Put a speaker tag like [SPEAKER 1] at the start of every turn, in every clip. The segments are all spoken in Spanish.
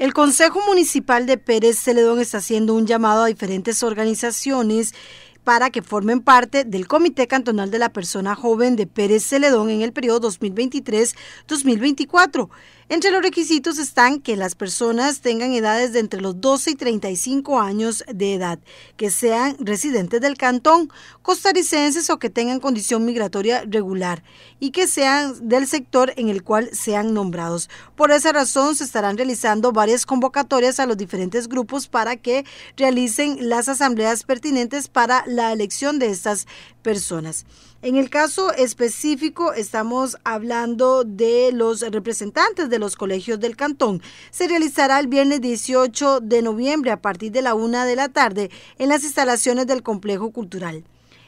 [SPEAKER 1] El Consejo Municipal de Pérez Celedón está haciendo un llamado a diferentes organizaciones para que formen parte del Comité Cantonal de la Persona Joven de Pérez Celedón en el periodo 2023-2024. Entre los requisitos están que las personas tengan edades de entre los 12 y 35 años de edad, que sean residentes del cantón, costarricenses o que tengan condición migratoria regular y que sean del sector en el cual sean nombrados. Por esa razón se estarán realizando varias convocatorias a los diferentes grupos para que realicen las asambleas pertinentes para la elección de estas personas. En el caso específico estamos hablando de los representantes de los colegios del cantón se realizará el viernes 18 de noviembre a partir de la una de la tarde en las instalaciones del complejo cultural.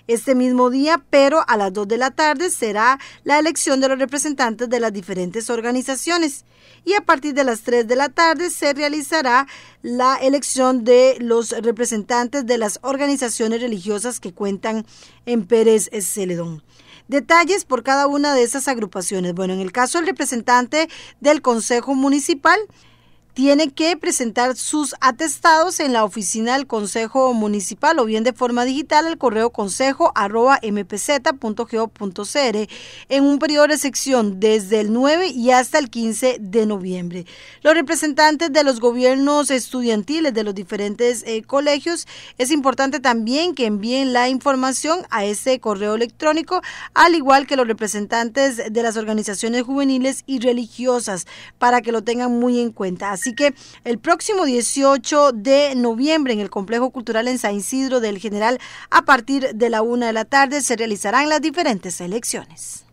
[SPEAKER 1] Este mismo día, pero a las 2 de la tarde, será la elección de los representantes de las diferentes organizaciones. Y a partir de las 3 de la tarde se realizará la elección de los representantes de las organizaciones religiosas que cuentan en Pérez Celedón detalles por cada una de esas agrupaciones. Bueno, en el caso del representante del Consejo Municipal, tiene que presentar sus atestados en la oficina del Consejo Municipal o bien de forma digital al correo consejo arroba en un periodo de sección desde el 9 y hasta el 15 de noviembre. Los representantes de los gobiernos estudiantiles de los diferentes eh, colegios, es importante también que envíen la información a ese correo electrónico, al igual que los representantes de las organizaciones juveniles y religiosas, para que lo tengan muy en cuenta. Así que el próximo 18 de noviembre en el Complejo Cultural en San Isidro del General, a partir de la una de la tarde, se realizarán las diferentes elecciones.